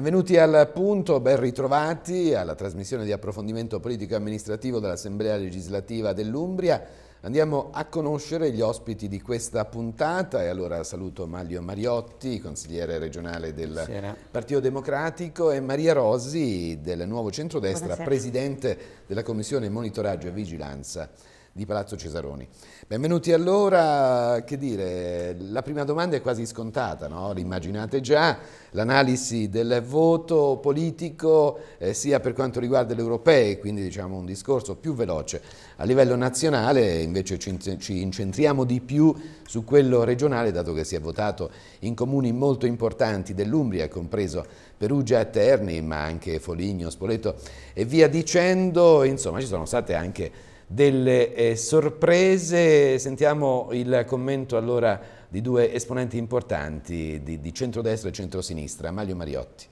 Benvenuti al punto, ben ritrovati alla trasmissione di approfondimento politico-amministrativo e dell'Assemblea legislativa dell'Umbria. Andiamo a conoscere gli ospiti di questa puntata e allora saluto Mario Mariotti, consigliere regionale del Buonasera. Partito Democratico e Maria Rosi del Nuovo Centrodestra, Buonasera. presidente della Commissione Monitoraggio e Vigilanza di Palazzo Cesaroni. Benvenuti allora, che dire, la prima domanda è quasi scontata, no? l'immaginate già, l'analisi del voto politico eh, sia per quanto riguarda gli europei, quindi diciamo un discorso più veloce. A livello nazionale invece ci, ci incentriamo di più su quello regionale, dato che si è votato in comuni molto importanti dell'Umbria, compreso Perugia e Terni, ma anche Foligno, Spoleto e via dicendo, insomma ci sono state anche delle eh, sorprese. Sentiamo il commento allora di due esponenti importanti di, di centrodestra e centrosinistra, Mario Mariotti.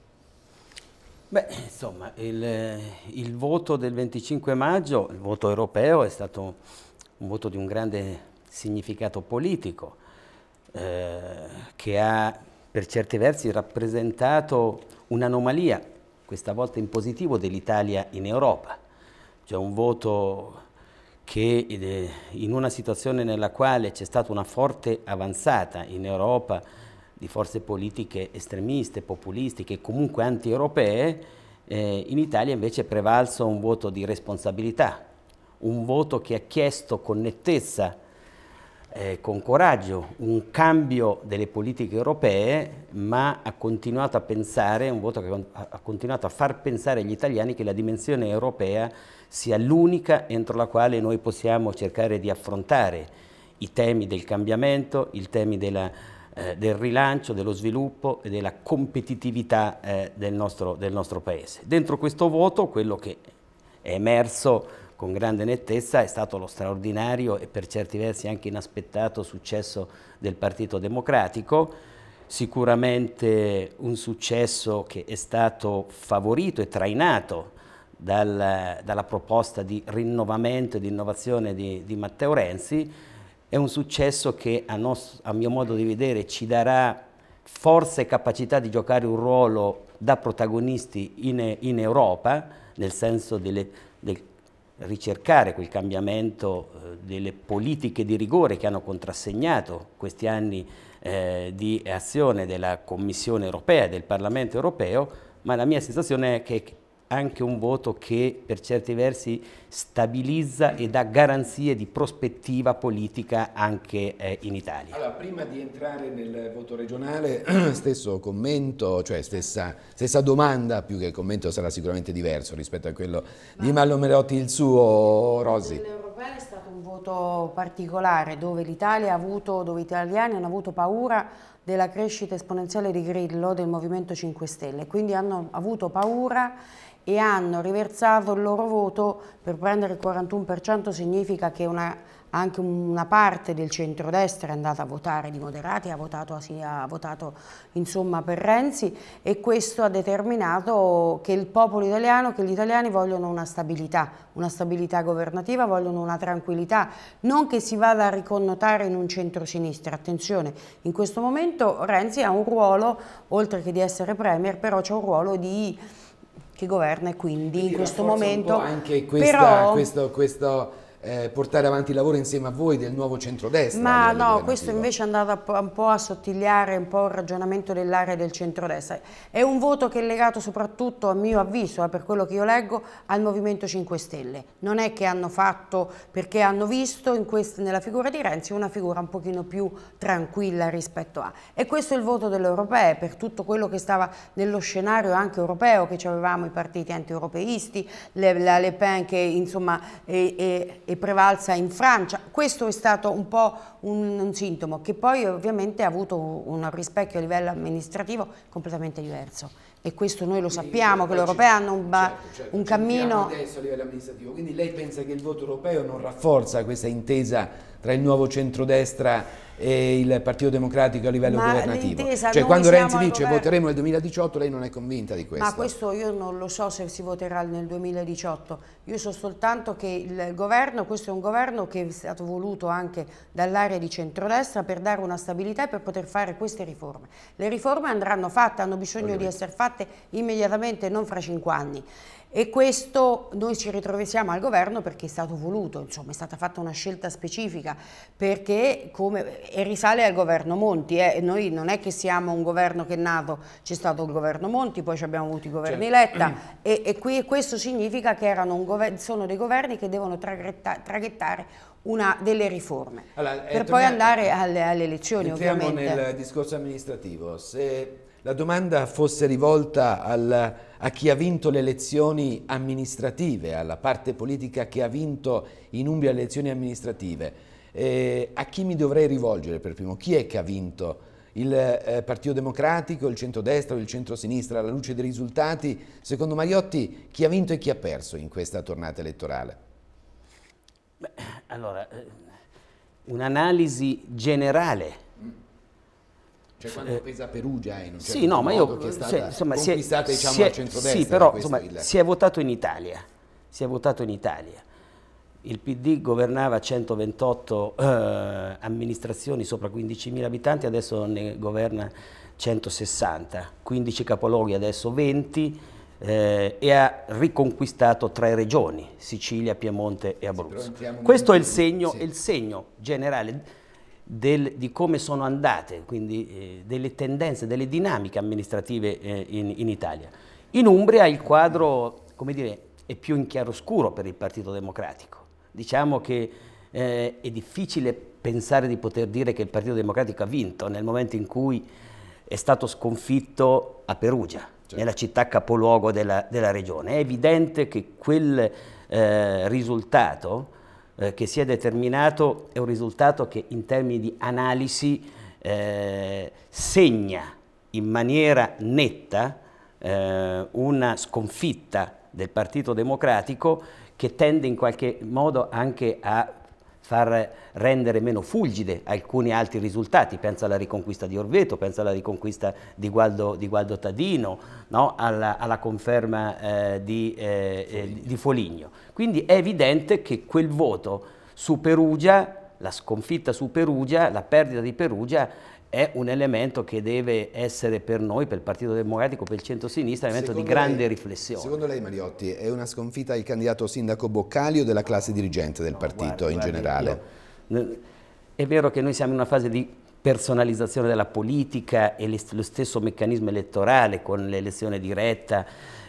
Beh, insomma, il, eh, il, voto del 25 maggio, il voto europeo, è stato un voto di un grande significato politico eh, che ha per certi versi rappresentato un'anomalia, questa volta in positivo, dell'Italia in Europa. Cioè un voto che in una situazione nella quale c'è stata una forte avanzata in Europa di forze politiche estremiste, populistiche e comunque anti-europee, eh, in Italia invece è prevalso un voto di responsabilità, un voto che ha chiesto con nettezza, eh, con coraggio, un cambio delle politiche europee, ma ha continuato a pensare, un voto che ha continuato a far pensare agli italiani che la dimensione europea sia l'unica entro la quale noi possiamo cercare di affrontare i temi del cambiamento, i temi della, eh, del rilancio, dello sviluppo e della competitività eh, del, nostro, del nostro Paese. Dentro questo voto quello che è emerso con grande nettezza è stato lo straordinario e per certi versi anche inaspettato successo del Partito Democratico, sicuramente un successo che è stato favorito e trainato dal, dalla proposta di rinnovamento e di innovazione di, di Matteo Renzi, è un successo che a, nostro, a mio modo di vedere ci darà forza e capacità di giocare un ruolo da protagonisti in, in Europa, nel senso delle, del ricercare quel cambiamento eh, delle politiche di rigore che hanno contrassegnato questi anni eh, di azione della Commissione europea e del Parlamento europeo, ma la mia sensazione è che anche un voto che per certi versi stabilizza e dà garanzie di prospettiva politica anche eh, in Italia. Allora, prima di entrare nel voto regionale, stesso commento, cioè stessa, stessa domanda, più che il commento sarà sicuramente diverso rispetto a quello Ma di Mallo Merotti, il suo Rosi. L'Unione Europea stata un voto particolare dove l'Italia ha avuto, dove gli italiani hanno avuto paura della crescita esponenziale di Grillo del Movimento 5 Stelle, quindi hanno avuto paura e hanno riversato il loro voto per prendere il 41% significa che una anche una parte del centrodestra è andata a votare di moderati, ha votato, ha votato insomma, per Renzi e questo ha determinato che il popolo italiano, che gli italiani vogliono una stabilità, una stabilità governativa, vogliono una tranquillità, non che si vada a riconnotare in un centrosinistra, attenzione, in questo momento Renzi ha un ruolo, oltre che di essere premier, però c'è un ruolo di che governa e quindi, quindi in questo momento... Anche questa, però, questo, questo eh, portare avanti il lavoro insieme a voi del nuovo centrodestra. Ma no, questo invece è andato un po' a sottigliare un po' il ragionamento dell'area del centrodestra. È un voto che è legato soprattutto, a mio avviso, eh, per quello che io leggo, al Movimento 5 Stelle. Non è che hanno fatto, perché hanno visto questa, nella figura di Renzi una figura un pochino più tranquilla rispetto a. E questo è il voto delle europee, per tutto quello che stava nello scenario anche europeo, che avevamo i partiti antieuropeisti, Le, la Le Pen che insomma... È, è, è prevalsa in Francia. Questo è stato un po' un, un sintomo che poi ovviamente ha avuto un rispecchio a livello amministrativo completamente diverso e questo noi lo sappiamo che l'Europea hanno un, certo, certo, un cammino adesso a livello amministrativo quindi lei pensa che il voto europeo non rafforza questa intesa tra il nuovo centrodestra e il Partito Democratico a livello Ma governativo. Cioè quando Renzi dice governo... voteremo nel 2018 lei non è convinta di questo. Ma questo io non lo so se si voterà nel 2018, io so soltanto che il governo, questo è un governo che è stato voluto anche dall'area di centrodestra per dare una stabilità e per poter fare queste riforme. Le riforme andranno fatte, hanno bisogno Ovviamente. di essere fatte immediatamente, non fra cinque anni e questo noi ci ritroviamo al governo perché è stato voluto, insomma è stata fatta una scelta specifica perché come, e risale al governo Monti, eh, noi non è che siamo un governo che è nato, c'è stato il governo Monti, poi ci abbiamo avuto i governi certo. Letta mm. e, e qui, questo significa che gover, sono dei governi che devono traghetta, traghettare una delle riforme allora, per eh, poi andare alle, alle elezioni ovviamente. Entriamo nel discorso amministrativo, se la domanda fosse rivolta al, a chi ha vinto le elezioni amministrative, alla parte politica che ha vinto in Umbria le elezioni amministrative, eh, a chi mi dovrei rivolgere per primo? Chi è che ha vinto? Il eh, Partito Democratico, il centrodestra o il centrosinistra, alla luce dei risultati, secondo Mariotti chi ha vinto e chi ha perso in questa tornata elettorale? Beh, allora, eh, un'analisi generale cioè quando eh, pesa Perugia in un certo sì, no, ma io, che è stata cioè, insomma, si è, diciamo, si è, centrodestra. Sì, però insomma, si è votato in Italia. Si è votato in Italia. Il PD governava 128 eh, amministrazioni sopra 15.000 abitanti, adesso ne governa 160, 15 capoluoghi, adesso 20, eh, e ha riconquistato tre regioni, Sicilia, Piemonte e Abruzzo. Questo è il segno, sì. il segno generale del, di come sono andate, quindi eh, delle tendenze, delle dinamiche amministrative eh, in, in, Italia. In Umbria il quadro, come dire, è più in chiaroscuro per il Partito Democratico. Diciamo che eh, è difficile pensare di poter dire che il Partito Democratico ha vinto nel momento in cui è stato sconfitto a Perugia, cioè. nella città capoluogo della, della, regione. È evidente che quel eh, risultato eh, che si è determinato è un risultato che in termini di analisi eh, segna in maniera netta eh, una sconfitta del Partito Democratico che tende in qualche modo anche a far rendere meno fulgide alcuni altri risultati, penso alla riconquista di Orveto, penso alla riconquista di Gualdo, di Gualdo Tadino, no? alla, alla, conferma eh, di, eh, Foligno. Eh, di Foligno. Quindi è evidente che quel voto su Perugia, la sconfitta su Perugia, la perdita di Perugia, è un elemento che deve essere per noi, per il Partito Democratico, per il centro-sinistra, un elemento secondo di grande lei, riflessione. Secondo lei Mariotti è una sconfitta il candidato sindaco Boccali o della classe dirigente del no, partito guarda, in guarda, generale? Io, è vero che noi siamo in una fase di personalizzazione della politica e lo stesso meccanismo elettorale con l'elezione diretta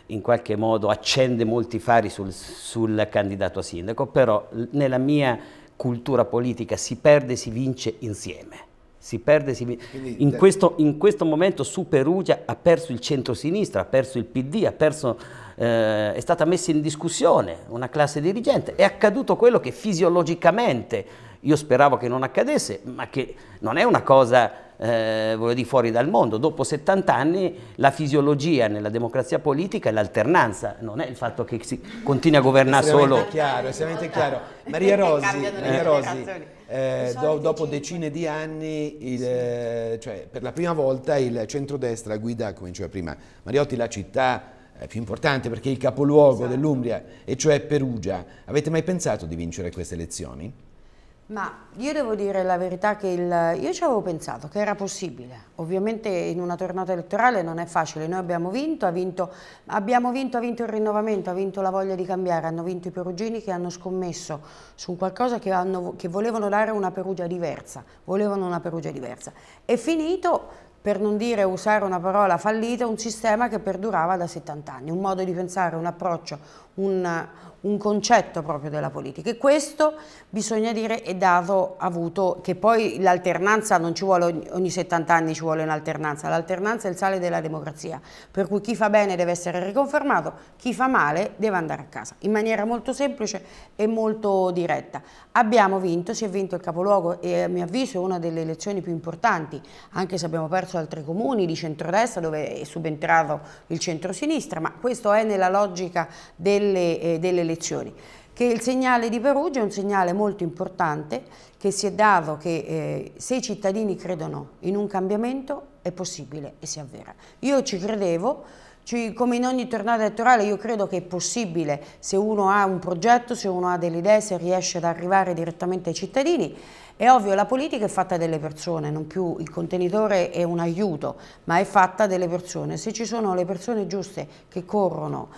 in qualche modo accende molti fari sul, sul candidato a sindaco, però nella mia cultura politica si perde e si vince insieme si perde, si... in, questo, in, questo, momento su Perugia ha perso il centro-sinistra, ha perso il PD, perso, eh, è stata messa in discussione una classe dirigente. È accaduto quello che fisiologicamente io speravo che non accadesse, ma che non è una cosa eh, dire, fuori dal mondo. Dopo 70 anni la fisiologia nella democrazia politica è l'alternanza, non è il fatto che si continui a governare solo... È Chiaro, estremamente chiaro. Maria Rosi, Maria Rosi eh, do, dopo decine di anni, il, sì. Eh, cioè, per la prima volta il centrodestra guida, come diceva prima Mariotti, la città eh, più importante perché è il capoluogo esatto. dell'Umbria, e cioè Perugia. Avete mai pensato di vincere queste elezioni? Ma io devo dire la verità che il, io ci avevo pensato che era possibile. Ovviamente in una tornata elettorale non è facile, noi abbiamo vinto, ha vinto, abbiamo vinto, ha vinto il rinnovamento, ha vinto la voglia di cambiare, hanno vinto i perugini che hanno scommesso su qualcosa che, hanno, che volevano dare una Perugia diversa, volevano una Perugia diversa. È finito per non dire usare una parola fallita, un sistema che perdurava da 70 anni, un modo di pensare, un approccio, un, un concetto proprio della politica e questo bisogna dire è dato, avuto, che poi l'alternanza non ci vuole ogni, ogni 70 anni ci vuole un'alternanza, l'alternanza è il sale della democrazia, per cui chi fa bene deve essere riconfermato, chi fa male deve andare a casa, in maniera molto semplice e molto diretta. Abbiamo vinto, si è vinto il capoluogo e a mio avviso è una delle elezioni più importanti, anche se abbiamo perso altri comuni di centrodestra dove è subentrato il centro-sinistra, ma questo è nella logica del delle, eh, delle elezioni che il segnale di Perugia è un segnale molto importante che si è dato che eh, se i cittadini credono in un cambiamento è possibile e si avvera. Io ci credevo, ci, come in ogni tornata elettorale io credo che è possibile se uno ha un progetto, se uno ha delle idee, se riesce ad arrivare direttamente ai cittadini. È ovvio, la politica è fatta delle persone, non più il contenitore è un aiuto, ma è fatta delle persone. Se ci sono le persone giuste che corrono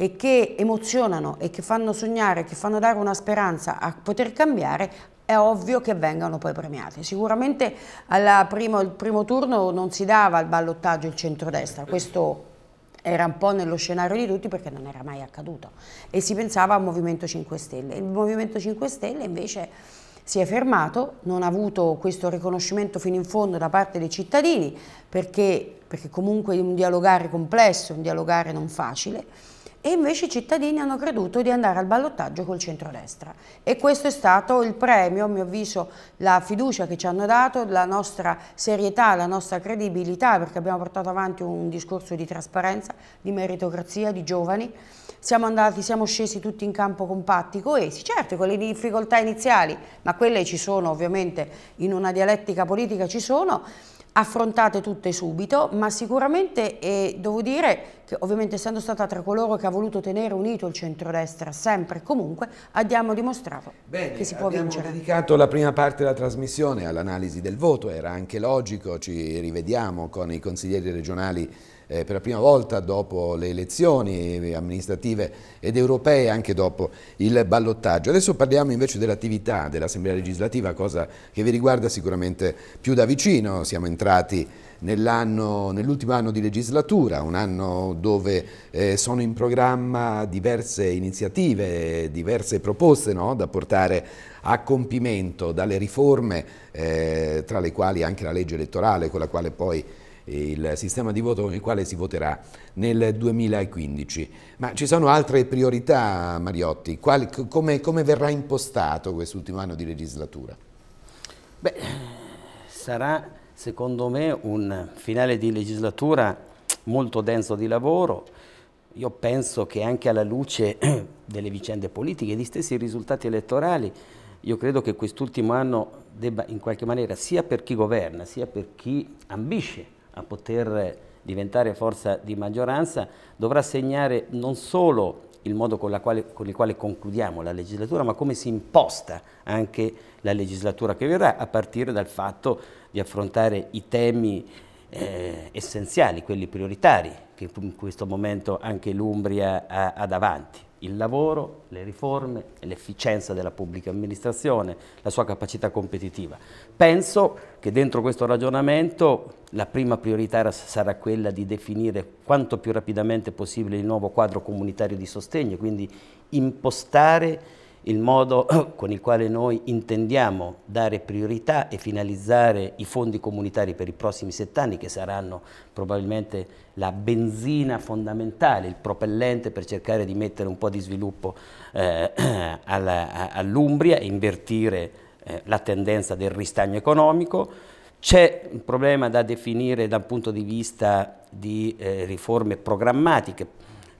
e che emozionano e che fanno sognare, che fanno dare una speranza a poter cambiare, è ovvio che vengano poi premiati. Sicuramente al primo, primo turno non si dava al ballottaggio il centrodestra, questo era un po' nello scenario di tutti perché non era mai accaduto e si pensava al Movimento 5 Stelle. Il Movimento 5 Stelle invece si è fermato, non ha avuto questo riconoscimento fino in fondo da parte dei cittadini perché, perché comunque è un dialogare complesso, un dialogare non facile e invece i cittadini hanno creduto di andare al ballottaggio col centrodestra e questo è stato il premio, a mio avviso, la fiducia che ci hanno dato, la nostra serietà, la nostra credibilità perché abbiamo portato avanti un discorso di trasparenza, di meritocrazia, di giovani, siamo andati, siamo scesi tutti in campo compatti, coesi, certo con le difficoltà iniziali, ma quelle ci sono ovviamente in una dialettica politica ci sono, affrontate tutte subito, ma sicuramente e devo dire che ovviamente essendo stata tra coloro che ha voluto tenere unito il centrodestra sempre e comunque, abbiamo dimostrato Bene, che si può vincere. Abbiamo dedicato la prima parte della trasmissione all'analisi del voto, era anche logico, ci rivediamo con i consiglieri regionali eh, per la prima volta dopo le elezioni amministrative ed europee, anche dopo il ballottaggio. Adesso parliamo invece dell'attività dell'Assemblea legislativa, cosa che vi riguarda sicuramente più da vicino. Siamo entrati nell'ultimo nell anno di legislatura, un anno dove eh, sono in programma diverse iniziative, diverse proposte no? da portare a compimento dalle riforme, eh, tra le quali anche la legge elettorale con la quale poi il sistema di voto con il quale si voterà nel 2015. Ma ci sono altre priorità, Mariotti? Qual, come, come, verrà impostato quest'ultimo anno di legislatura? Beh, sarà secondo me un finale di legislatura molto denso di lavoro. Io penso che anche alla luce delle vicende politiche e gli stessi risultati elettorali, io credo che quest'ultimo anno debba in qualche maniera, sia per chi governa, sia per chi ambisce a poter diventare forza di maggioranza, dovrà segnare non solo il modo con, quale, con, il quale concludiamo la legislatura, ma come si imposta anche la legislatura che verrà, a partire dal fatto di affrontare i temi eh, essenziali, quelli prioritari, che in questo momento anche l'Umbria ha, ha davanti il lavoro, le riforme, l'efficienza della pubblica amministrazione, la sua capacità competitiva. Penso che dentro questo ragionamento la prima priorità sarà quella di definire quanto più rapidamente possibile il nuovo quadro comunitario di sostegno, quindi impostare il modo con il quale noi intendiamo dare priorità e finalizzare i fondi comunitari per i prossimi sette anni, che saranno probabilmente la benzina fondamentale, il propellente per cercare di mettere un po' di sviluppo eh, all'Umbria e invertire eh, la tendenza del ristagno economico. C'è un problema da definire dal punto di vista di eh, riforme programmatiche,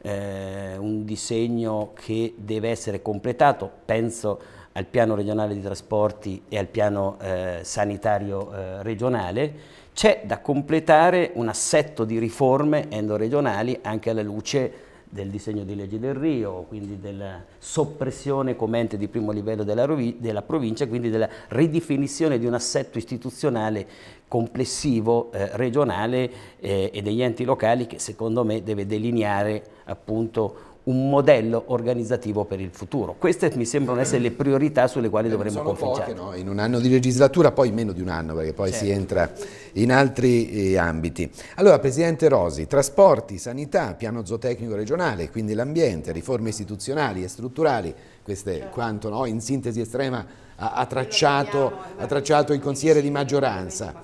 eh, un disegno che deve essere completato, penso al piano regionale di trasporti e al piano eh, sanitario eh, regionale, c'è da completare un assetto di riforme endoregionali anche alla luce del disegno di legge del Rio, quindi della soppressione come ente di primo livello della, della provincia, quindi della ridefinizione di un assetto istituzionale complessivo eh, regionale eh, e degli enti locali che secondo me deve delineare appunto un modello organizzativo per il futuro. Queste mi sembrano essere le priorità sulle quali dovremmo concentrare. No? In un anno di legislatura, poi meno di un anno, perché poi certo. si entra in altri ambiti. Allora, Presidente Rosi, trasporti, sanità, piano zootecnico regionale, quindi l'ambiente, riforme istituzionali e strutturali, questo è quanto no? in sintesi estrema ha, ha, tracciato, ha tracciato il consigliere di maggioranza.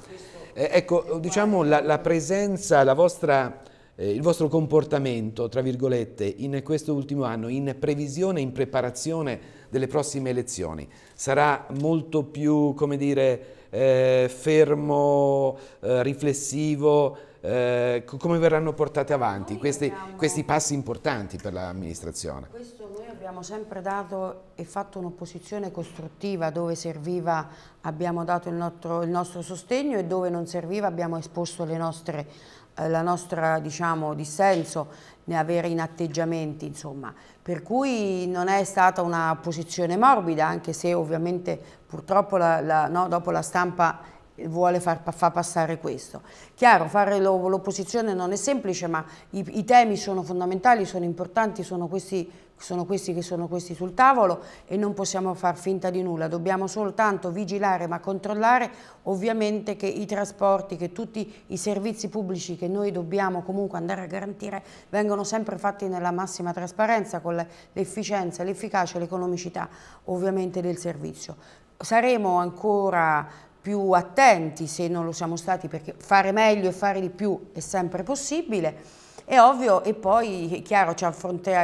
Eh, ecco, diciamo la, la presenza, la vostra eh, il vostro comportamento, tra virgolette, in questo ultimo anno, in previsione, in preparazione delle prossime elezioni, sarà molto più, come dire, eh, fermo, eh, riflessivo, eh, come verranno portate avanti questi, abbiamo... questi, passi importanti per l'amministrazione? Questo noi abbiamo sempre dato e fatto un'opposizione costruttiva dove serviva abbiamo dato il nostro, il nostro sostegno e dove non serviva abbiamo esposto le nostre eh, la nostra diciamo, dissenso né avere in atteggiamenti, insomma. Per cui non è stata una posizione morbida, anche se ovviamente purtroppo la, la, no, dopo la stampa vuole far, far, passare questo. Chiaro, fare l'opposizione non è semplice, ma i, i, temi sono fondamentali, sono importanti, sono questi sono questi che sono questi sul tavolo e non possiamo far finta di nulla, dobbiamo soltanto vigilare ma controllare ovviamente che i trasporti, che tutti i servizi pubblici che noi dobbiamo comunque andare a garantire vengono sempre fatti nella massima trasparenza con l'efficienza, l'efficacia e l'economicità ovviamente del servizio. Saremo ancora più attenti se non lo siamo stati perché fare meglio e fare di più è sempre possibile è ovvio e poi è chiaro ci,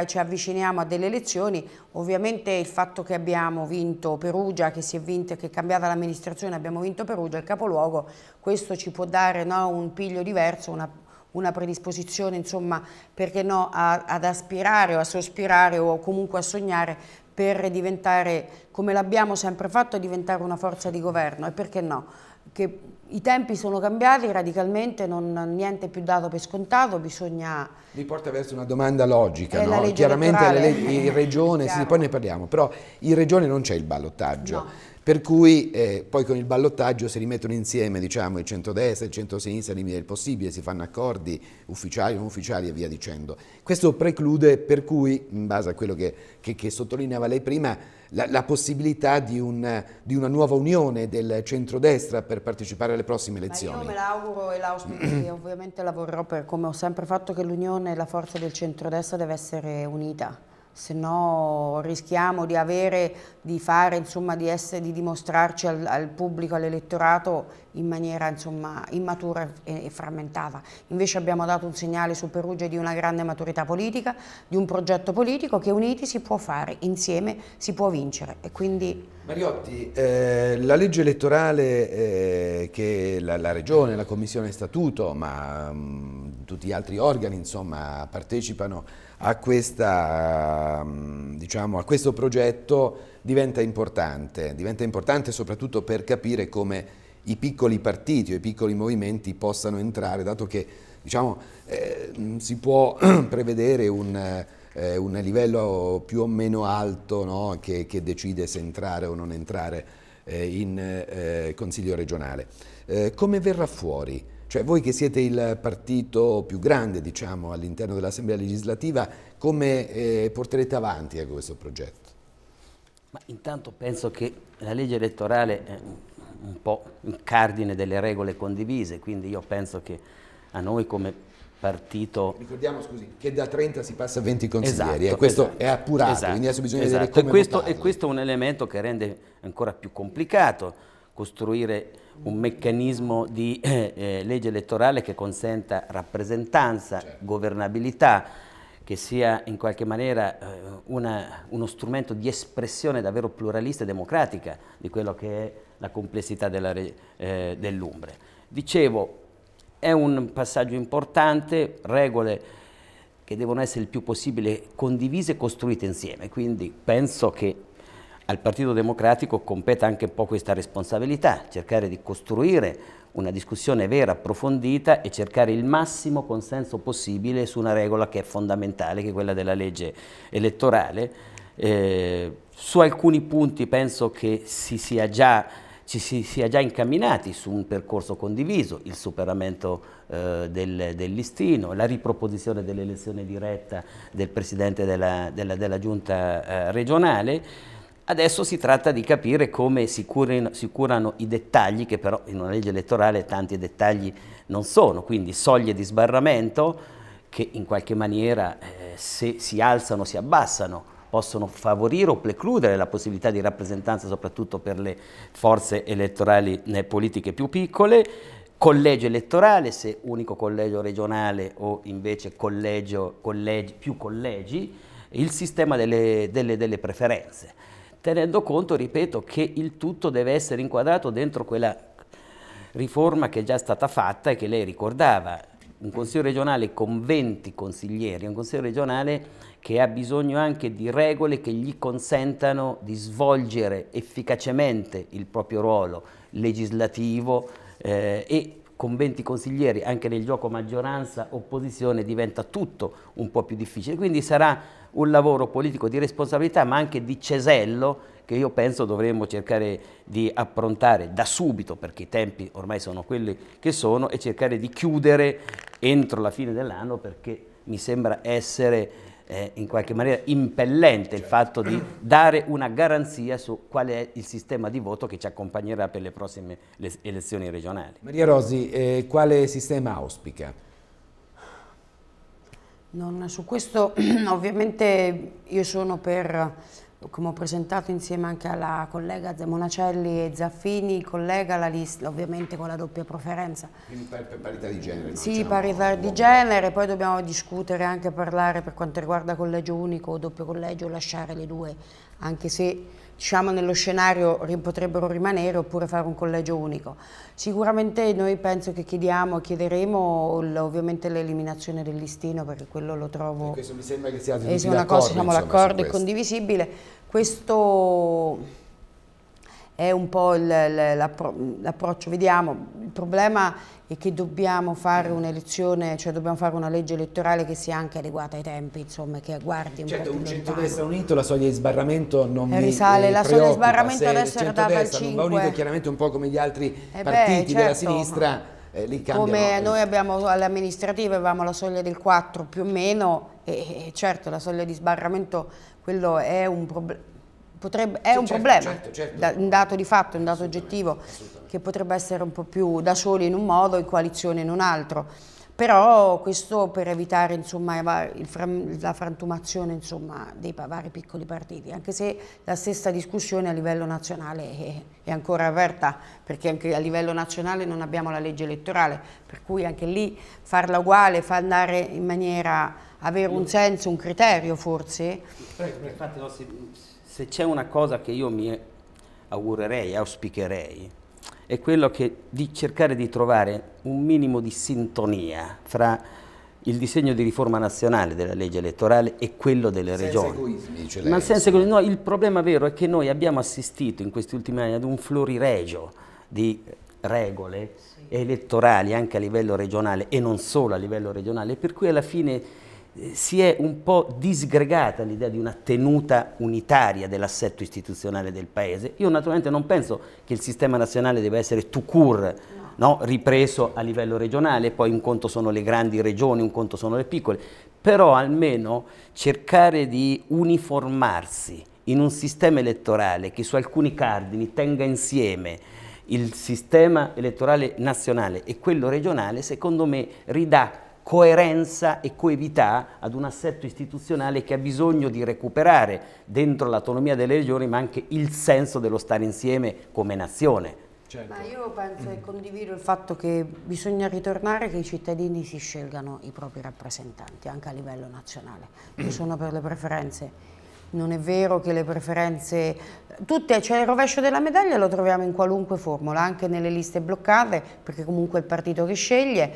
ci avviciniamo a delle elezioni, ovviamente il fatto che abbiamo vinto Perugia, che si è vinta, che è cambiata l'amministrazione, abbiamo vinto Perugia, il capoluogo, questo ci può dare no, un piglio diverso, una, una predisposizione insomma perché no a, ad aspirare o a sospirare o comunque a sognare per diventare come l'abbiamo sempre fatto diventare una forza di governo e perché no che i tempi sono cambiati radicalmente, non, niente più dato per scontato, bisogna... Mi porta verso una domanda logica, no? chiaramente le, in regione, sì, poi ne parliamo, però in regione non c'è il ballottaggio. No per cui eh, poi con il ballottaggio si rimettono insieme diciamo, il centrodestra e il centrosinistra limite del possibile, si fanno accordi ufficiali, non ufficiali e via dicendo. Questo preclude per cui, in base a quello che, che, che sottolineava lei prima, la, la possibilità di, un, di, una nuova unione del centrodestra per partecipare alle prossime elezioni. Ma io me l'auguro e l'auspico e ovviamente lavorerò per, come ho sempre fatto, che l'unione e la forza del centrodestra deve essere unita se no rischiamo di, avere, di, fare, insomma, di, essere, di dimostrarci al, al pubblico, all'elettorato in maniera insomma, immatura e, frammentata. Invece abbiamo dato un segnale su Perugia di una grande maturità politica, di un progetto politico che uniti si può fare, insieme si può vincere. Quindi... Mariotti, eh, la legge elettorale eh, che la, la, Regione, la Commissione Statuto, ma mh, mm, tutti gli altri organi insomma, partecipano a, questa, mh, mm, diciamo, a questo progetto diventa importante, diventa importante soprattutto per capire come i piccoli partiti o i piccoli movimenti possano entrare, dato che diciamo, eh, mm, si può prevedere un, eh, un, livello più o meno alto no, che, che, decide se entrare o non entrare eh, in eh, Consiglio regionale. Eh, come verrà fuori? Cioè voi che siete il partito più grande diciamo, all'interno dell'Assemblea legislativa, come eh, porterete avanti questo progetto? Ma intanto penso che la legge elettorale un po' il cardine delle regole condivise, quindi io penso che a noi come partito... Ricordiamo, scusi, che da 30 si passa a 20 consiglieri eh, esatto, e questo esatto, è appurato, esatto, quindi adesso bisogna vedere esatto. come e questo, E questo è un elemento che rende ancora più complicato costruire un meccanismo di eh, eh, legge elettorale che consenta rappresentanza, certo. governabilità, che sia in qualche maniera eh, una, uno strumento di espressione davvero pluralista e democratica di quello che è la complessità eh, dell'Umbre. Eh, dell Dicevo, è un passaggio importante, regole che devono essere il più possibile condivise e costruite insieme, quindi penso che al Partito Democratico competa anche un po' questa responsabilità, cercare di costruire una discussione vera, approfondita e cercare il massimo consenso possibile su una regola che è fondamentale, che è quella della legge elettorale. Eh, su alcuni punti penso che si sia già ci si sia già incamminati su un percorso condiviso, il superamento eh, del, del, listino, la riproposizione dell'elezione diretta del Presidente della, della, della Giunta eh, regionale. Adesso si tratta di capire come si curano, si curano, i dettagli, che però in una legge elettorale tanti dettagli non sono, quindi soglie di sbarramento che in qualche maniera eh, se si alzano si abbassano, possono favorire o precludere la possibilità di rappresentanza soprattutto per le forze elettorali eh, politiche più piccole, collegio elettorale, se unico collegio regionale o invece collegio, collegi, più collegi, il sistema delle, delle, delle preferenze, tenendo conto, ripeto, che il tutto deve essere inquadrato dentro quella riforma che è già stata fatta e che lei ricordava, un consiglio regionale con 20 consiglieri, è un consiglio regionale che ha bisogno anche di regole che gli consentano di svolgere efficacemente il proprio ruolo legislativo eh, e con 20 consiglieri anche nel gioco maggioranza opposizione diventa tutto un po' più difficile quindi sarà un lavoro politico di responsabilità ma anche di cesello che io penso dovremmo cercare di approntare da subito perché i tempi ormai sono quelli che sono e cercare di chiudere entro la fine dell'anno perché mi sembra essere eh, in qualche maniera impellente il fatto di dare una garanzia su qual è il sistema di voto che ci accompagnerà per le prossime elezioni regionali. Maria Rosi, eh, quale sistema auspica? Non, su questo ovviamente io sono per come ho presentato insieme anche alla collega Monacelli e Zaffini, collega la lista, ovviamente con la doppia preferenza. Quindi per, per parità di genere? Sì, diciamo, parità di genere, poi dobbiamo discutere anche parlare per quanto riguarda collegio unico o doppio collegio, lasciare le due, anche se diciamo, nello scenario potrebbero rimanere oppure fare un collegio unico. Sicuramente noi penso che chiediamo, chiederemo ovviamente l'eliminazione del listino perché quello lo trovo... E questo mi sembra che sia eh, una cosa, siamo d'accordo e condivisibile. Questo è un po' l'approccio, vediamo, il problema è che dobbiamo fare un'elezione, cioè dobbiamo fare una legge elettorale che sia anche adeguata ai tempi, insomma, che guardi un certo, po' Certo, un centrodestra unito, la soglia di sbarramento non eh, risale, la soglia di sbarramento adesso è data al 5. Non va unito chiaramente un po' come gli altri eh partiti certo. della sinistra. Eh, Come noi abbiamo alle amministrative avevamo la soglia del 4 più o meno e, e certo la soglia di sbarramento quello è un problema potrebbe, è un certo, problema, certo, certo. un dato di fatto, un dato oggettivo che potrebbe essere un po' più da soli in un modo, e coalizione in un altro. Però questo per evitare insomma, il, la frantumazione insomma, dei vari piccoli partiti, anche se la stessa discussione a livello nazionale è, è ancora aperta, perché anche a livello nazionale non abbiamo la legge elettorale, per cui anche lì farla uguale, fa andare in maniera, avere un mm. senso, un criterio forse. Prego, prego. Infatti, no, si, se c'è una cosa che io mi augurerei, auspicherei, è quello che, di cercare di trovare un minimo di sintonia fra il disegno di riforma nazionale della legge elettorale e quello delle senza regioni. Egoismi, Ma senza egoismi, no, il problema vero è che noi abbiamo assistito in questi ultimi anni ad un floriregio di regole sì. elettorali anche a livello regionale e non solo a livello regionale, per cui alla fine si è un po' disgregata l'idea di una tenuta unitaria dell'assetto istituzionale del Paese. Io naturalmente non penso che il sistema nazionale debba essere tout court, no. ripreso a livello regionale, poi un conto sono le grandi regioni, un conto sono le piccole, però almeno cercare di uniformarsi in un sistema elettorale che su alcuni cardini tenga insieme il sistema elettorale nazionale e quello regionale, secondo me ridà coerenza e coevità ad un assetto istituzionale che ha bisogno di recuperare dentro l'autonomia delle regioni ma anche il senso dello stare insieme come nazione. Certo. Ma io penso e condivido il fatto che bisogna ritornare che i cittadini si scelgano i propri rappresentanti anche a livello nazionale. Io sono per le preferenze. Non è vero che le preferenze, tutte, cioè il rovescio della medaglia, lo troviamo in qualunque formula, anche nelle liste bloccate, perché comunque è il partito che sceglie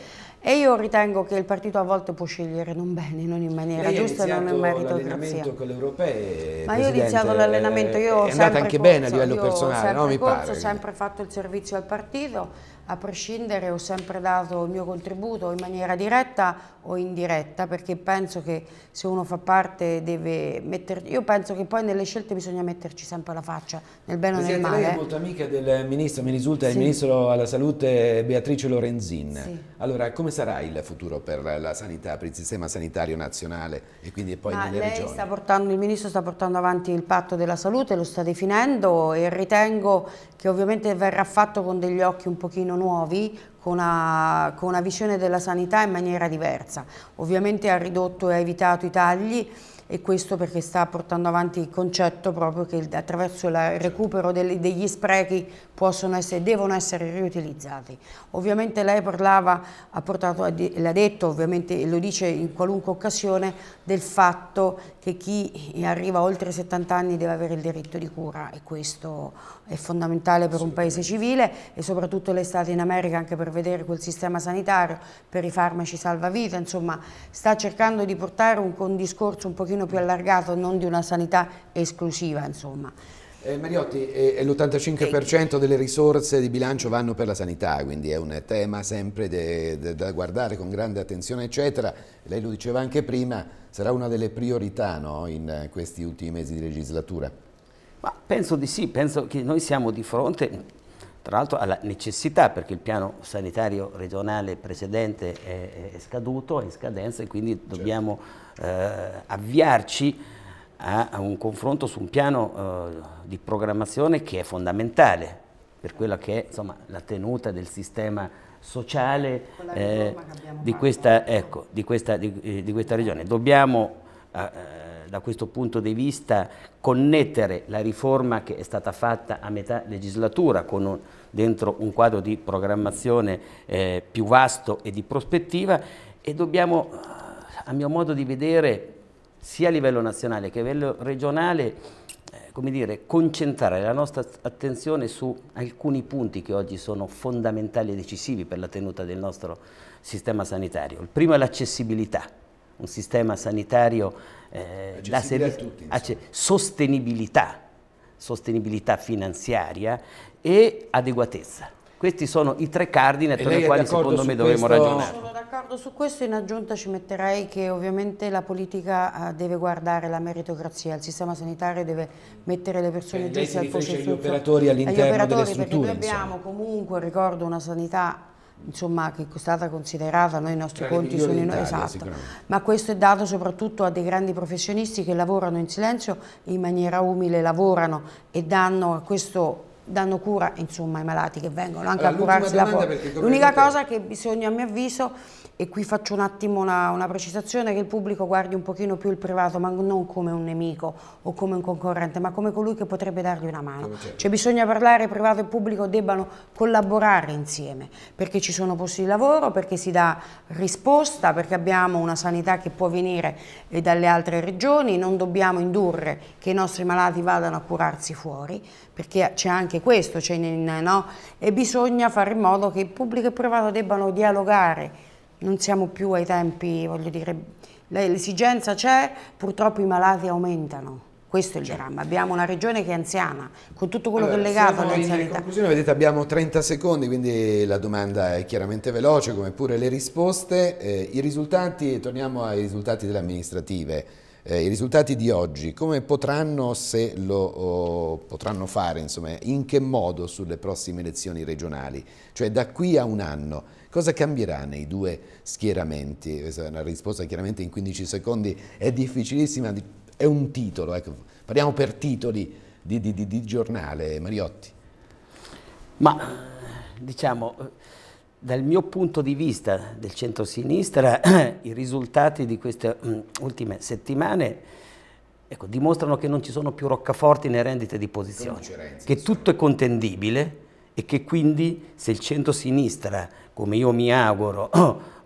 e io ritengo che il partito a volte può scegliere non bene, non in maniera Lei giusta, non in meritocrazia. l'allenamento con le europee, Ma io ho iniziato l'allenamento, io ho sempre anche corso, bene a livello personale, io no? mi corso, pare. Ho sempre fatto il servizio al partito a prescindere ho sempre dato il mio contributo in maniera diretta o indiretta perché penso che se uno fa parte deve metterci, io penso che poi nelle scelte bisogna metterci sempre la faccia nel bene o nel male. Lei è molto amica del ministro, mi risulta, sì. il ministro alla salute Beatrice Lorenzin. Sì. Allora come sarà il futuro per la sanità, per il sistema sanitario nazionale e quindi poi Ma nelle lei regioni? Sta portando, il ministro sta portando avanti il patto della salute, lo sta definendo e ritengo che ovviamente verrà fatto con degli occhi un pochino pochino nuovi con una, con una visione della sanità in maniera diversa. Ovviamente ha ridotto e ha evitato i tagli, e questo perché sta portando avanti il concetto proprio che attraverso il recupero degli, degli sprechi possono essere, devono essere riutilizzati. Ovviamente lei parlava, ha portato, l'ha detto ovviamente lo dice in qualunque occasione, del fatto che chi arriva oltre i 70 anni deve avere il diritto di cura e questo è fondamentale per un paese civile e soprattutto lei è stata in America anche per vedere quel sistema sanitario, per i farmaci salvavita, insomma sta cercando di portare un, un discorso un pochino pochino più allargato, non di una sanità esclusiva insomma. Eh, Mariotti, eh, eh l'85% delle risorse di bilancio vanno per la sanità, quindi è un tema sempre da guardare con grande attenzione, eccetera. Lei lo diceva anche prima, sarà una delle priorità no, in eh, questi ultimi mesi di legislatura. Ma penso di sì, penso che noi siamo di fronte tra l'altro alla necessità perché il piano sanitario regionale precedente è, è scaduto, è in scadenza e quindi certo. dobbiamo certo. eh, avviarci a, a, un confronto su un piano eh, di programmazione che è fondamentale per quella che è insomma, la tenuta del sistema sociale eh, di, questa, ecco, di, questa, di, eh, di questa regione. Dobbiamo eh, da questo punto di vista connettere la riforma che è stata fatta a metà legislatura con un, dentro un quadro di programmazione eh, più vasto e di prospettiva e dobbiamo, a mio modo di vedere, sia a livello nazionale che a livello regionale, eh, come dire, concentrare la nostra attenzione su alcuni punti che oggi sono fondamentali e decisivi per la tenuta del nostro sistema sanitario. Il primo è l'accessibilità un sistema sanitario eh, da tutti, sostenibilità, sostenibilità finanziaria e adeguatezza. Questi sono i tre cardini attorno ai quali secondo me dovremmo questo... ragionare. Sono d'accordo su questo, in aggiunta ci metterei che ovviamente la politica eh, deve guardare la meritocrazia, il sistema sanitario deve mettere le persone cioè, giuste al posto. Agli operatori all'interno delle strutture. Perché noi abbiamo insomma. comunque, ricordo, una sanità insomma, che è stata considerata, noi i nostri Tra cioè, conti sono in esatto, ma questo è dato soprattutto a dei grandi professionisti che lavorano in silenzio, in maniera umile lavorano e danno a questo danno cura insomma, ai malati che vengono anche allora, a curarsi la fuori. L'unica cosa che bisogna a mio avviso, e qui faccio un attimo una, una, precisazione, che il pubblico guardi un pochino più il privato, ma non come un nemico o come un concorrente, ma come colui che potrebbe dargli una mano. Ah, certo. Cioè bisogna parlare, privato e pubblico debbano collaborare insieme, perché ci sono posti di lavoro, perché si dà risposta, perché abbiamo una sanità che può venire eh, dalle altre regioni, non dobbiamo indurre che i nostri malati vadano a curarsi fuori, perché c'è anche anche questo, cioè, no? e bisogna fare in modo che il pubblico e il privato debbano dialogare. Non siamo più ai tempi, voglio dire, l'esigenza c'è, purtroppo i malati aumentano. Questo è il dramma. Abbiamo una regione che è anziana, con tutto quello allora, che è legato all'anzianità. In conclusione, vedete, abbiamo 30 secondi, quindi la domanda è chiaramente veloce, come pure le risposte. Eh, I risultati, torniamo ai risultati delle amministrative. Eh, I risultati di oggi come potranno, se lo oh, potranno fare, insomma, in che modo sulle prossime elezioni regionali? Cioè da qui a un anno cosa cambierà nei due schieramenti? Questa è una risposta chiaramente in 15 secondi, è difficilissima, è un titolo, ecco. parliamo per titoli di, di, di, di giornale, Mariotti. Ma diciamo dal mio punto di vista del centro-sinistra, i risultati di queste mm, ultime settimane ecco, dimostrano che non ci sono più roccaforti né rendite di posizione, Renzi, che tutto è contendibile e che quindi se il centro-sinistra, come io mi auguro,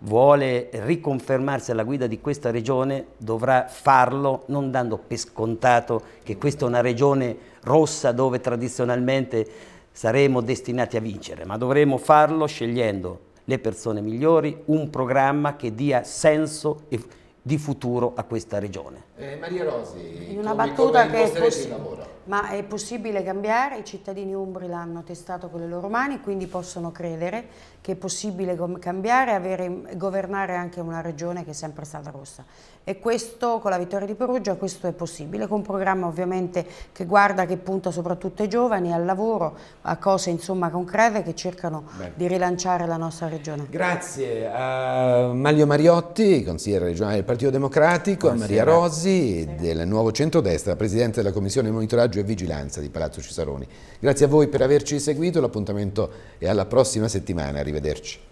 vuole riconfermarsi alla guida di questa regione, dovrà farlo non dando per scontato che questa è una regione rossa dove tradizionalmente saremo destinati a vincere, ma dovremo farlo scegliendo le persone migliori, un programma che dia senso e di futuro a questa regione. Eh, Maria Rosi, in una come, battuta come che è possibile, ma è possibile cambiare, i cittadini umbri l'hanno testato con le loro mani, quindi possono credere che è possibile cambiare e governare anche una regione che è sempre stata rossa. E questo con la vittoria di Perugia questo è possibile, con un programma ovviamente che guarda, che punta soprattutto ai giovani, al lavoro, a cose insomma concrete che cercano Bene. di rilanciare la nostra regione. Grazie a Mario Mariotti, consigliere regionale del Partito Democratico, a Maria Rossi del Nuovo Centrodestra, Presidente della Commissione Monitoraggio e Vigilanza di Palazzo Cisaroni. Grazie a voi per averci seguito, l'appuntamento è alla prossima settimana, arrivederci.